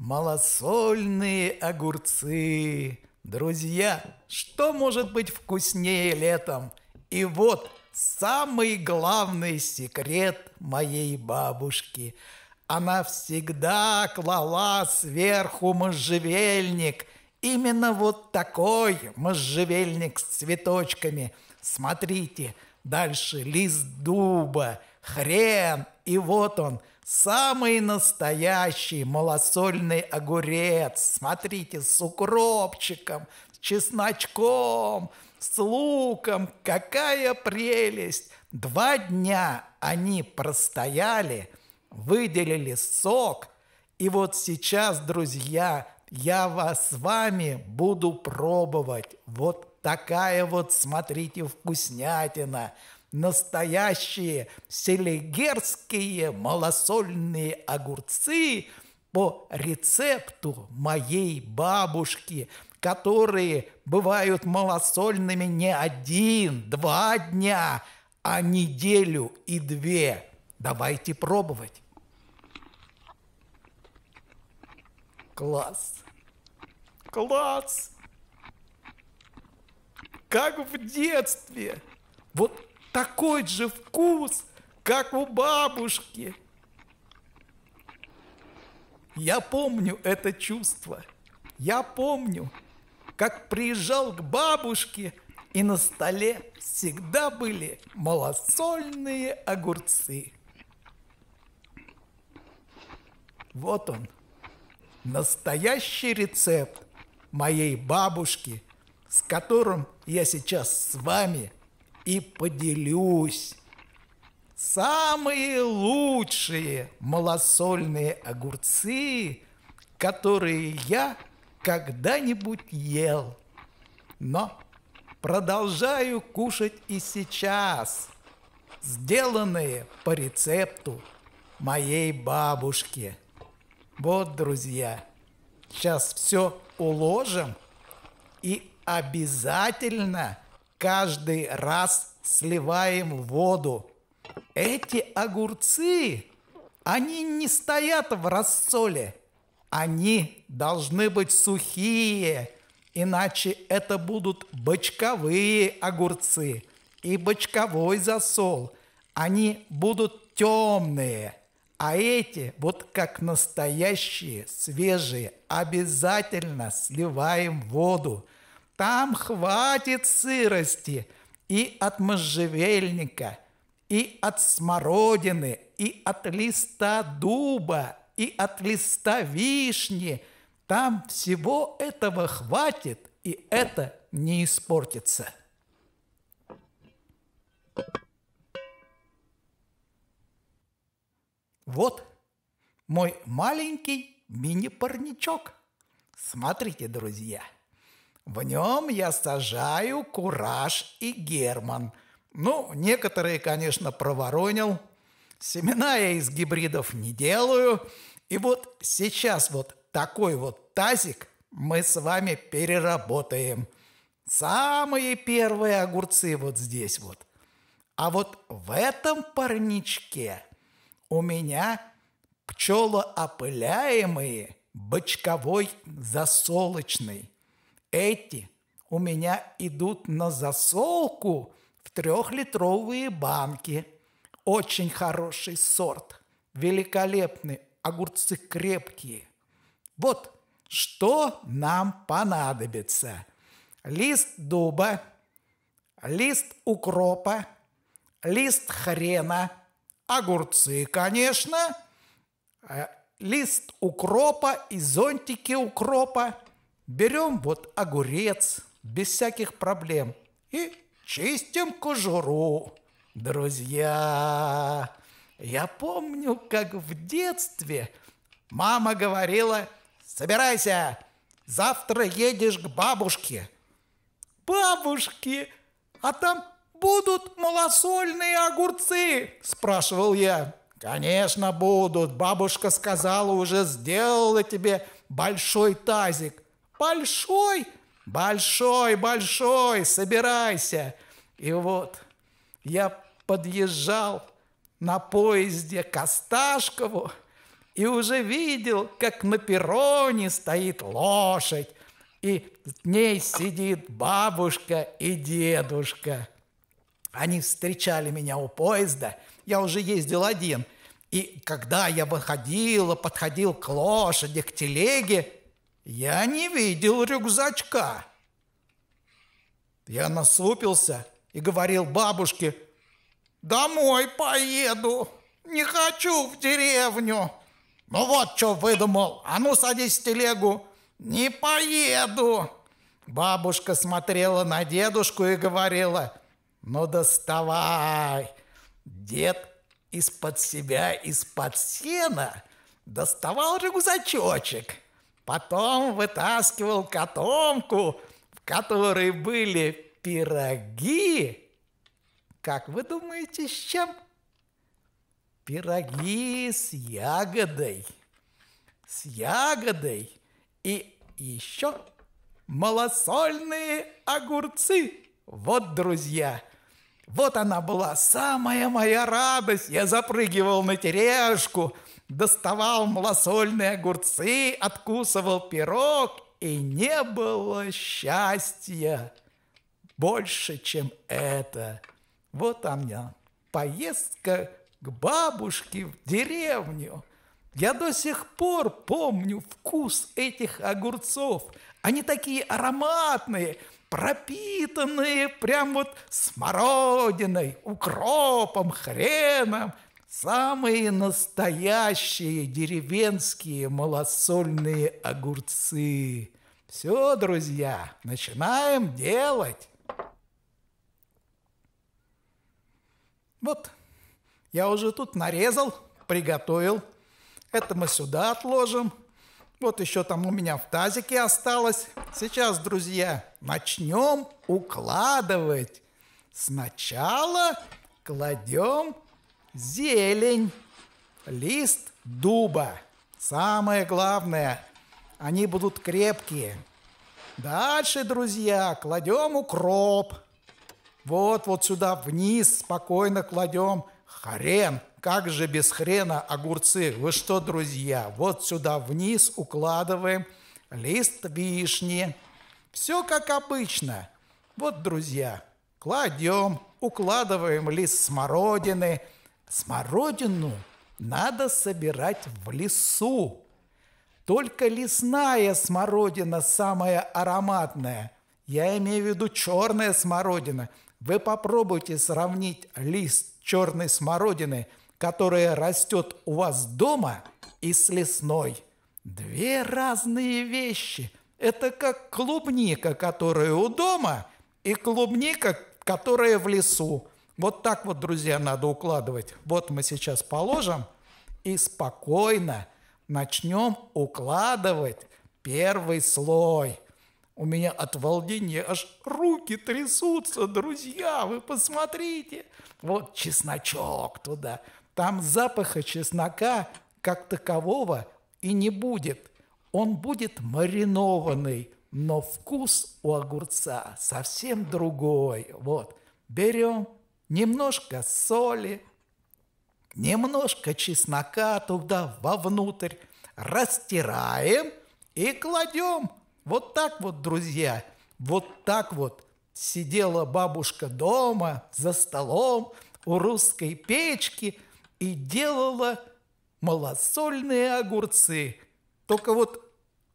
Малосольные огурцы. Друзья, что может быть вкуснее летом? И вот самый главный секрет моей бабушки. Она всегда клала сверху можжевельник. Именно вот такой можжевельник с цветочками. Смотрите, дальше лист дуба, хрен, и вот он – Самый настоящий малосольный огурец. Смотрите, с укропчиком, с чесночком, с луком. Какая прелесть! Два дня они простояли, выделили сок. И вот сейчас, друзья, я вас с вами буду пробовать. Вот такая вот, смотрите, вкуснятина – настоящие селигерские малосольные огурцы по рецепту моей бабушки, которые бывают малосольными не один, два дня, а неделю и две. Давайте пробовать. Класс. Класс. Как в детстве. Вот такой же вкус, как у бабушки. Я помню это чувство. Я помню, как приезжал к бабушке, и на столе всегда были малосольные огурцы. Вот он, настоящий рецепт моей бабушки, с которым я сейчас с вами – и поделюсь. Самые лучшие малосольные огурцы, которые я когда-нибудь ел. Но продолжаю кушать и сейчас, сделанные по рецепту моей бабушки. Вот, друзья, сейчас все уложим и обязательно – каждый раз сливаем воду. Эти огурцы, они не стоят в рассоле. Они должны быть сухие, иначе это будут бочковые огурцы и бочковой засол. Они будут темные, а эти, вот как настоящие, свежие, обязательно сливаем воду – там хватит сырости и от можжевельника, и от смородины, и от листа дуба, и от листа вишни. Там всего этого хватит, и это не испортится. Вот мой маленький мини-парничок. Смотрите, друзья. В нем я сажаю Кураж и Герман. Ну, некоторые, конечно, проворонил. Семена я из гибридов не делаю. И вот сейчас вот такой вот тазик мы с вами переработаем. Самые первые огурцы вот здесь вот. А вот в этом парничке у меня пчелоопыляемые бочковой засолочный. Эти у меня идут на засолку в трехлитровые банки. Очень хороший сорт. великолепные Огурцы крепкие. Вот что нам понадобится. Лист дуба, лист укропа, лист хрена, огурцы, конечно, э, лист укропа и зонтики укропа – Берем вот огурец без всяких проблем и чистим кожуру. Друзья, я помню, как в детстве мама говорила, собирайся, завтра едешь к бабушке. Бабушке, а там будут малосольные огурцы? Спрашивал я. Конечно, будут. Бабушка сказала, уже сделала тебе большой тазик. Большой? Большой, большой, собирайся. И вот я подъезжал на поезде к Осташкову и уже видел, как на перроне стоит лошадь, и с ней сидит бабушка и дедушка. Они встречали меня у поезда, я уже ездил один. И когда я выходил, подходил к лошади, к телеге, я не видел рюкзачка. Я насупился и говорил бабушке, «Домой поеду, не хочу в деревню». «Ну вот что выдумал, а ну садись в телегу». «Не поеду». Бабушка смотрела на дедушку и говорила, «Ну доставай». Дед из-под себя, из-под сена доставал рюкзачочек – Потом вытаскивал котомку, в которой были пироги. Как вы думаете, с чем? Пироги с ягодой. С ягодой. И еще малосольные огурцы. Вот, друзья, вот она была самая моя радость. Я запрыгивал на тележку, доставал малосольные огурцы, откусывал пирог, и не было счастья больше, чем это. Вот у меня поездка к бабушке в деревню. Я до сих пор помню вкус этих огурцов. Они такие ароматные, пропитанные прям вот смородиной, укропом, хреном – Самые настоящие деревенские малосольные огурцы. Все, друзья, начинаем делать. Вот, я уже тут нарезал, приготовил. Это мы сюда отложим. Вот еще там у меня в тазике осталось. Сейчас, друзья, начнем укладывать. Сначала кладем зелень, лист дуба. Самое главное, они будут крепкие. Дальше, друзья, кладем укроп. Вот, вот сюда вниз спокойно кладем хрен. Как же без хрена огурцы? Вы что, друзья, вот сюда вниз укладываем лист вишни. Все как обычно. Вот, друзья, кладем, укладываем лист смородины – Смородину надо собирать в лесу. Только лесная смородина самая ароматная. Я имею в виду черная смородина. Вы попробуйте сравнить лист черной смородины, которая растет у вас дома, и с лесной. Две разные вещи. Это как клубника, которая у дома, и клубника, которая в лесу. Вот так вот, друзья, надо укладывать. Вот мы сейчас положим и спокойно начнем укладывать первый слой. У меня от волнения аж руки трясутся, друзья, вы посмотрите. Вот чесночок туда. Там запаха чеснока как такового и не будет. Он будет маринованный, но вкус у огурца совсем другой. Вот, берем немножко соли, немножко чеснока туда вовнутрь, растираем и кладем. Вот так вот, друзья, вот так вот сидела бабушка дома за столом у русской печки и делала малосольные огурцы. Только вот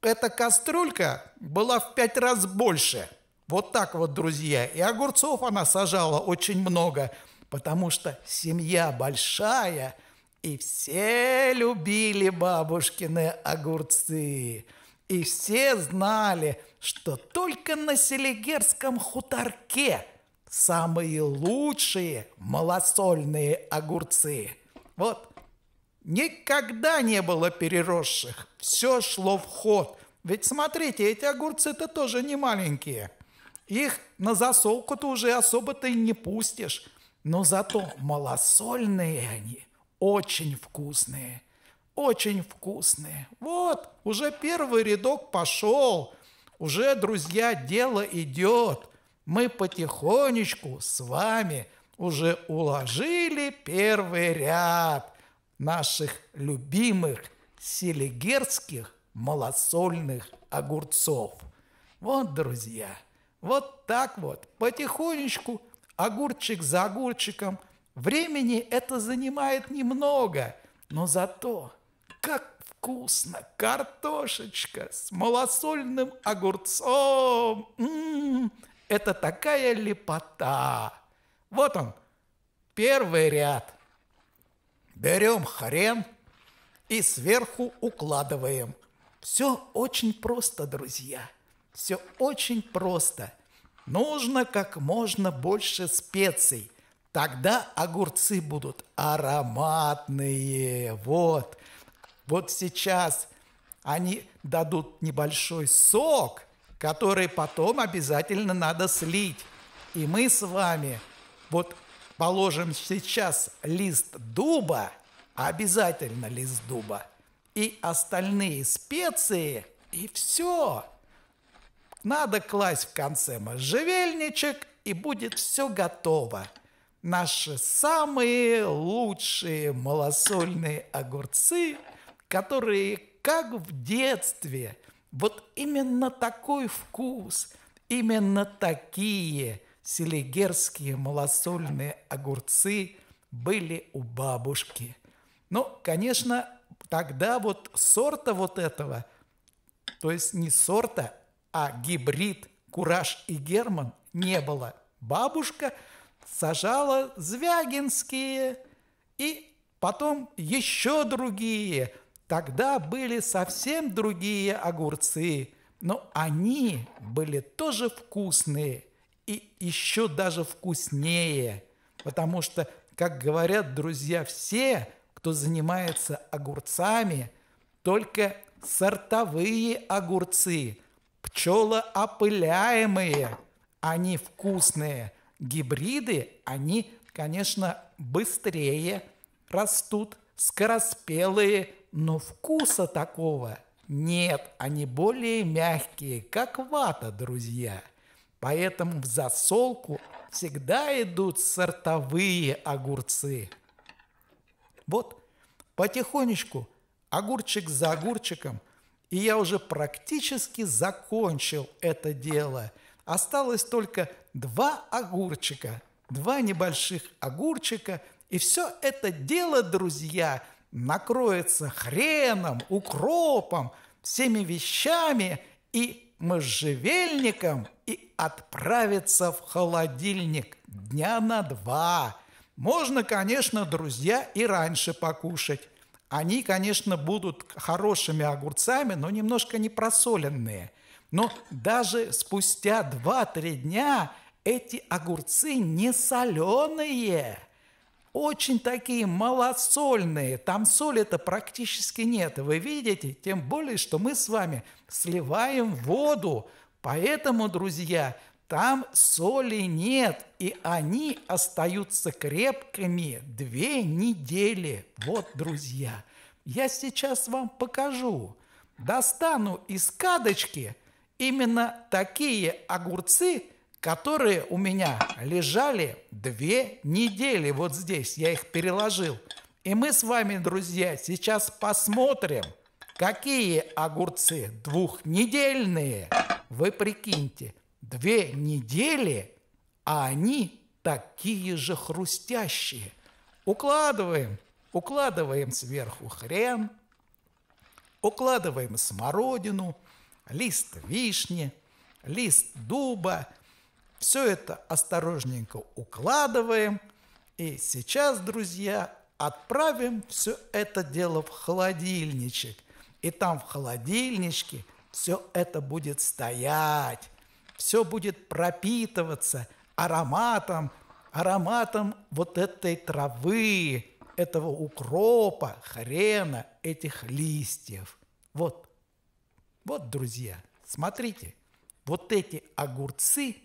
эта кастрюлька была в пять раз больше – вот так вот, друзья. И огурцов она сажала очень много, потому что семья большая, и все любили бабушкины огурцы. И все знали, что только на Селигерском хуторке самые лучшие малосольные огурцы. Вот, никогда не было переросших. Все шло в ход. Ведь смотрите, эти огурцы-то тоже не маленькие – их на засолку ты уже особо-то и не пустишь. Но зато малосольные они, очень вкусные, очень вкусные. Вот, уже первый рядок пошел, уже, друзья, дело идет. Мы потихонечку с вами уже уложили первый ряд наших любимых селигерских малосольных огурцов. Вот, друзья, вот так вот, потихонечку, огурчик за огурчиком. Времени это занимает немного, но зато как вкусно картошечка с малосольным огурцом. М-м-м, это такая лепота. Вот он, первый ряд. Берем хрен и сверху укладываем. Все очень просто, друзья. Все очень просто. Нужно как можно больше специй. Тогда огурцы будут ароматные. Вот. Вот сейчас они дадут небольшой сок, который потом обязательно надо слить. И мы с вами вот положим сейчас лист дуба, обязательно лист дуба, и остальные специи, и все. Надо класть в конце можжевельничек, и будет все готово. Наши самые лучшие малосольные огурцы, которые как в детстве. Вот именно такой вкус, именно такие селигерские малосольные огурцы были у бабушки. Ну, конечно, тогда вот сорта вот этого, то есть не сорта, а гибрид Кураж и Герман не было. Бабушка сажала звягинские и потом еще другие. Тогда были совсем другие огурцы, но они были тоже вкусные и еще даже вкуснее, потому что, как говорят друзья, все, кто занимается огурцами, только сортовые огурцы – опыляемые, они вкусные. Гибриды, они, конечно, быстрее растут, скороспелые, но вкуса такого нет. Они более мягкие, как вата, друзья. Поэтому в засолку всегда идут сортовые огурцы. Вот потихонечку огурчик за огурчиком – и я уже практически закончил это дело. Осталось только два огурчика, два небольших огурчика, и все это дело, друзья, накроется хреном, укропом, всеми вещами и можжевельником и отправится в холодильник дня на два. Можно, конечно, друзья, и раньше покушать. Они, конечно, будут хорошими огурцами, но немножко не просоленные. Но даже спустя 2-3 дня эти огурцы не соленые, очень такие малосольные, там соли-то практически нет. Вы видите, тем более, что мы с вами сливаем воду. Поэтому, друзья, там соли нет, и они остаются крепкими две недели. Вот, друзья, я сейчас вам покажу. Достану из кадочки именно такие огурцы, которые у меня лежали две недели. Вот здесь я их переложил. И мы с вами, друзья, сейчас посмотрим, какие огурцы двухнедельные. Вы прикиньте – Две недели, а они такие же хрустящие. Укладываем, укладываем сверху хрен, укладываем смородину, лист вишни, лист дуба. Все это осторожненько укладываем. И сейчас, друзья, отправим все это дело в холодильничек. И там в холодильничке все это будет стоять все будет пропитываться ароматом, ароматом вот этой травы, этого укропа, хрена, этих листьев. Вот, вот, друзья, смотрите, вот эти огурцы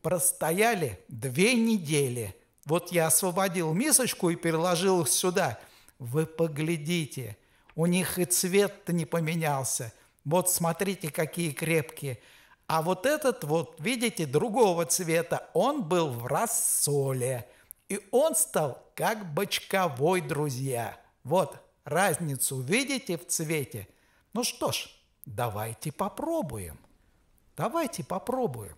простояли две недели. Вот я освободил мисочку и переложил их сюда. Вы поглядите, у них и цвет-то не поменялся. Вот смотрите, какие крепкие. А вот этот вот, видите, другого цвета, он был в рассоле. И он стал как бочковой, друзья. Вот разницу видите в цвете? Ну что ж, давайте попробуем. Давайте попробуем.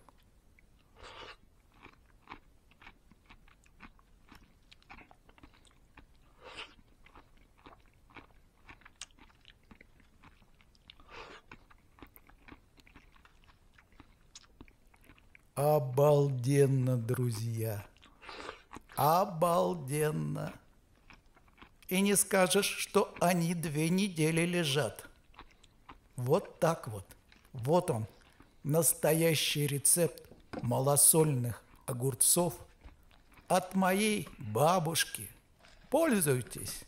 Обалденно, друзья. Обалденно. И не скажешь, что они две недели лежат. Вот так вот. Вот он, настоящий рецепт малосольных огурцов от моей бабушки. Пользуйтесь.